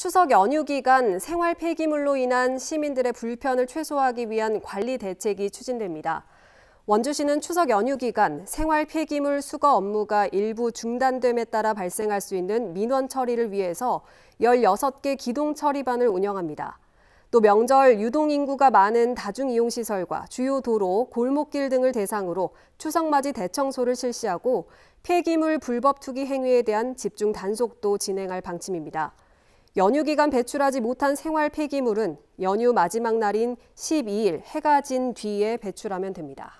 추석 연휴 기간 생활 폐기물로 인한 시민들의 불편을 최소화하기 위한 관리 대책이 추진됩니다. 원주시는 추석 연휴 기간 생활 폐기물 수거 업무가 일부 중단됨에 따라 발생할 수 있는 민원 처리를 위해서 16개 기동 처리반을 운영합니다. 또 명절 유동 인구가 많은 다중 이용 시설과 주요 도로, 골목길 등을 대상으로 추석맞이 대청소를 실시하고 폐기물 불법 투기 행위에 대한 집중 단속도 진행할 방침입니다. 연휴 기간 배출하지 못한 생활 폐기물은 연휴 마지막 날인 12일 해가 진 뒤에 배출하면 됩니다.